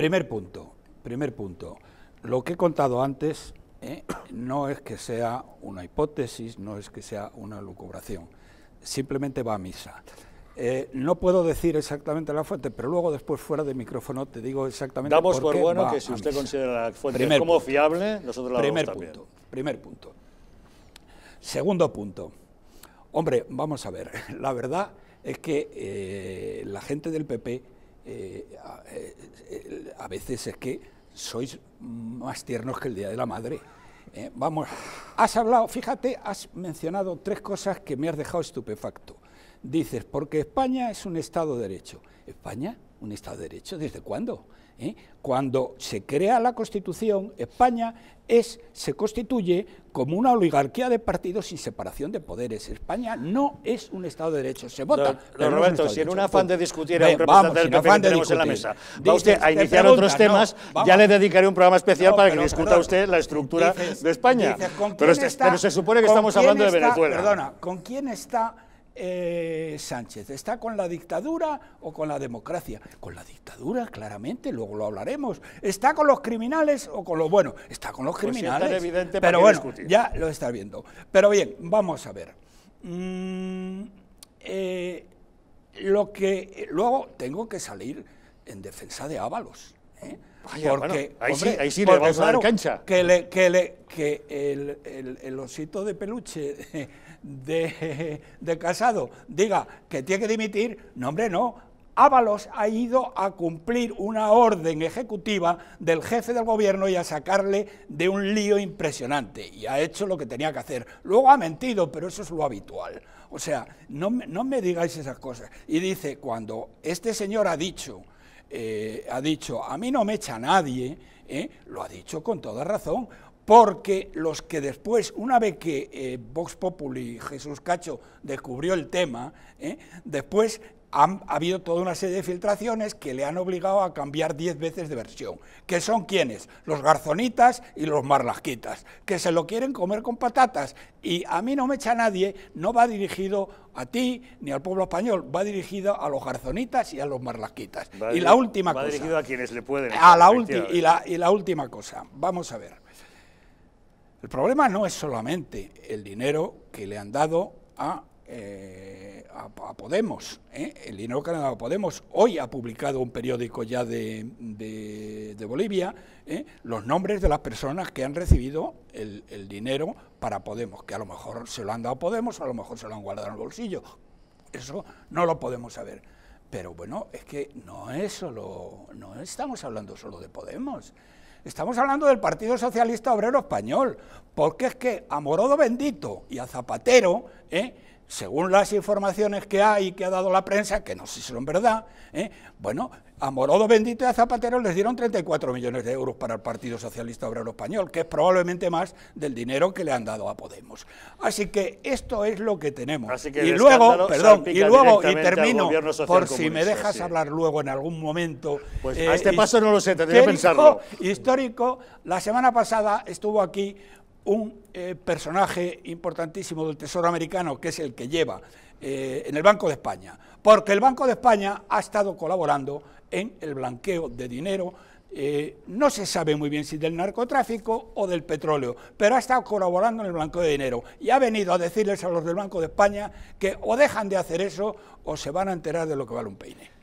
Primer punto, primer punto. Lo que he contado antes eh, no es que sea una hipótesis, no es que sea una lucubración, simplemente va a misa. Eh, no puedo decir exactamente la fuente, pero luego después fuera de micrófono te digo exactamente Damos por, bueno que si usted considera la fuente como fiable, nosotros la primer punto, Primer punto. Segundo punto. Hombre, vamos a ver, la verdad es que eh, la gente del PP veces es que sois más tiernos que el Día de la Madre. ¿eh? vamos, has hablado, fíjate, has mencionado tres cosas que me has dejado estupefacto dices, porque España es un Estado de Derecho. ¿España? ¿Un Estado de Derecho? ¿Desde cuándo? ¿Eh? Cuando se crea la Constitución, España es, se constituye como una oligarquía de partidos sin separación de poderes. España no es un Estado de Derecho. Se vota. Roberto, si en un afán de pues, discutir a un representante del PP tenemos en la mesa, va usted a iniciar otros temas, ya le dedicaré un programa especial para que discuta usted la estructura de España. pero, se supone que estamos hablando de Venezuela. Perdona, ¿con quién está eh, Sánchez? ¿Está con la dictadura o con la democracia? Con la dictadura, claramente, luego lo hablaremos. ¿Está con los criminales o con los buenos? Está con los pues criminales. pero bueno, ya lo está viendo. Pero bien, vamos a ver. Mm, eh, lo que luego tengo que salir en defensa de Ábalos ahí, sí, ahí sí, le vamos a dar cancha. Que, que, el, osito de peluche de, de Casado diga que tiene que dimitir, no, hombre, no, Ábalos ha ido a cumplir una orden ejecutiva del jefe del gobierno y a sacarle de un lío impresionante. Y ha hecho lo que tenía que hacer. Luego ha mentido, pero eso es lo habitual. O sea, no, no me digáis esas cosas. Y dice, cuando este señor ha dicho eh, ha dicho, a mí no me echa nadie, ¿eh? lo ha dicho con toda razón, porque los que después, una vez que eh, Vox Populi Jesús Cacho descubrió el tema, después ha habido toda una serie de filtraciones que le han obligado a cambiar 10 veces de versión. ¿Qué son quiénes? Los garzonitas y los marlasquitas, que se lo quieren comer con patatas. Y a mí no me echa nadie, no va dirigido a ti ni al pueblo español, va dirigido a los garzonitas y a los marlasquitas. y la última cosa. Va dirigido a quienes le pueden. A la y, la, y la última cosa, vamos a ver. El problema no es solamente el dinero que le han dado a... Eh, a, Podemos, ¿eh? el dinero que han dado a Podemos. Hoy ha publicado un periódico ya de, Bolivia ¿eh? los nombres de las personas que han recibido el, dinero para Podemos, que a lo mejor se lo han dado a Podemos o a lo mejor se lo han guardado en el bolsillo. Eso no lo podemos saber. Pero bueno, es que no es solo, no estamos hablando solo de Podemos. Estamos hablando del Partido Socialista Obrero Español, porque es que a Morodo Bendito y a Zapatero, ¿eh? según las informaciones que hay y que ha dado la prensa, que no sé si son verdad, ¿eh? bueno, a Morodo Bendito y a Zapatero les dieron 34 millones de euros para el Partido Socialista Obrero Español, que es probablemente más del dinero que le han dado a Podemos. Así que esto es lo que tenemos. y luego, perdón, y luego, y termino, por si me dejas hablar luego en algún momento. Pues eh, a este paso no lo sé, tendría que pensarlo. Histórico, la semana pasada estuvo aquí un eh, personaje importantísimo del Tesoro americano, que es el que lleva eh, en el Banco de España, porque el Banco de España ha estado colaborando en el blanqueo de dinero, eh, no se sabe muy bien si del narcotráfico o del petróleo, pero ha estado colaborando en el blanqueo de dinero y ha venido a decirles a los del Banco de España que o dejan de hacer eso o se van a enterar de lo que vale un peine.